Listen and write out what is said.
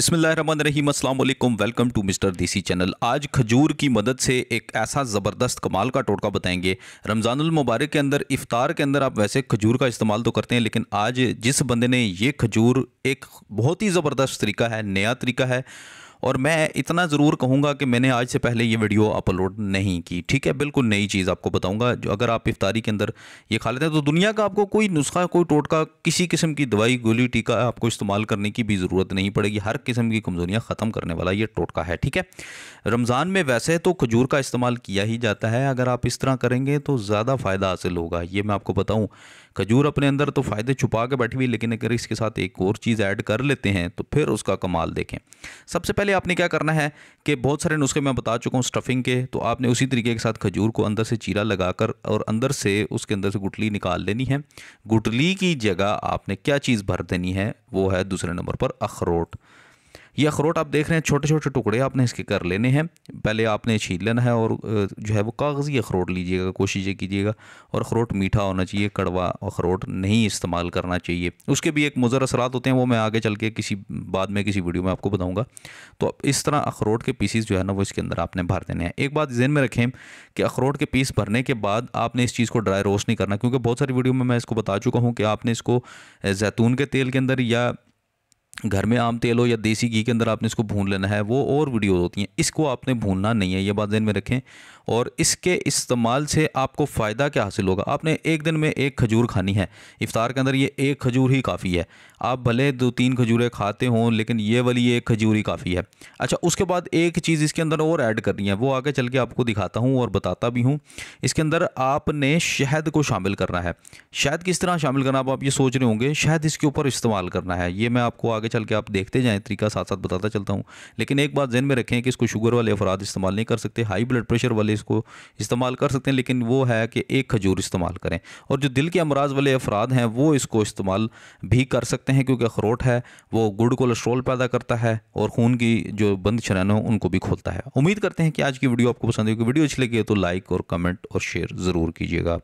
बिस्मिल्लाम welcome to mister Desi channel आज खजूर की मदद से एक ऐसा ज़बरदस्त कमाल का टोटका बताएंगे रमज़ानुल मुबारक के अंदर इफ़ार के अंदर आप वैसे खजूर का इस्तेमाल तो करते हैं लेकिन आज जिस बंदे ने ये खजूर एक बहुत ही ज़बरदस्त तरीका है नया तरीका है और मैं इतना ज़रूर कहूँगा कि मैंने आज से पहले ये वीडियो अपलोड नहीं की ठीक है बिल्कुल नई चीज़ आपको बताऊँगा जो अगर आप इफ्तारी के अंदर ये खा लेते हैं तो दुनिया का आपको कोई नुस्खा कोई टोटका किसी किस्म की दवाई गोली टीका आपको इस्तेमाल करने की भी ज़रूरत नहीं पड़ेगी हर किस्म की कमज़ोरियाँ ख़त्म करने वाला ये टोटका है ठीक है रमज़ान में वैसे तो खजूर का इस्तेमाल किया ही जाता है अगर आप इस तरह करेंगे तो ज़्यादा फ़ायदा हासिल होगा ये मैं आपको बताऊँ खजूर अपने अंदर तो फ़ायदे छुपा के बैठी हुई लेकिन अगर इसके साथ एक और चीज़ ऐड कर लेते हैं तो फिर उसका कमाल देखें सबसे पहले आपने क्या करना है कि बहुत सारे नुस्खे मैं बता चुका हूँ स्टफिंग के तो आपने उसी तरीके के साथ खजूर को अंदर से चीरा लगाकर और अंदर से उसके अंदर से गुटली निकाल लेनी है गुटली की जगह आपने क्या चीज़ भर देनी है वो है दूसरे नंबर पर अखरोट ये अखरोट आप देख रहे हैं छोटे छोटे टुकड़े आपने इसके कर लेने हैं पहले आपने छीन लेना है और जो है वो कागज़ी अखरोट लीजिएगा कोशिश ये कीजिएगा और अखरोट मीठा होना चाहिए कड़वा अखरोट नहीं इस्तेमाल करना चाहिए उसके भी एक मुज़र असरात होते हैं वो मैं आगे चल के किसी बाद में किसी वीडियो में आपको बताऊँगा तो इस तरह अखरोट के पीसीस जो है ना वो इसके अंदर आपने भर देने हैं एक बात जहन में रखें कि अखरोट के पीस भरने के बाद आपने इस चीज़ को ड्राई रोस्ट नहीं करना क्योंकि बहुत सारी वीडियो में मैं इसको बता चुका हूँ कि आपने इसको जैतून के तेल के अंदर या घर में आम तेल हो या देसी घी के अंदर आपने इसको भून लेना है वो और वीडियो होती हैं इसको आपने भूनना नहीं है ये बात दिन में रखें और इसके इस्तेमाल से आपको फ़ायदा क्या हासिल होगा आपने एक दिन में एक खजूर खानी है इफ़ार के अंदर ये एक खजूर ही काफ़ी है आप भले दो तीन खजूरें खाते हों लेकिन ये वाली एक खजूर ही काफ़ी है अच्छा उसके बाद एक चीज़ इसके अंदर और ऐड करनी है वो आगे चल के आपको दिखाता हूँ और बताता भी हूँ इसके अंदर आपने शहद को शामिल करना है शहद किस तरह शामिल करना आप ये सोच रहे होंगे शहद इसके ऊपर इस्तेमाल करना है ये मैं आपको आगे चल के आप देखते जाएँ तरीका साथ साथ बताता चलता हूँ लेकिन एक बात जहन में रखें कि इसको शुगर वाले अफराद इस्तेमाल नहीं कर सकते हाई ब्लड प्रेशर वाले इसको इस्तेमाल कर सकते हैं लेकिन वो है कि एक खजूर इस्तेमाल करें और जो दिल के अमराज वाले अफराद हैं वो इसको इस्तेमाल भी कर सकते हैं क्योंकि अखरोट है वो गुड़ कोलेस्ट्रॉल पैदा करता है और खून की जो बंद शरान उनको भी खोलता है उम्मीद करते हैं कि आज की वीडियो आपको पसंद होगी वीडियो अच्छी लगी है तो लाइक और कमेंट और शेयर ज़रूर कीजिएगा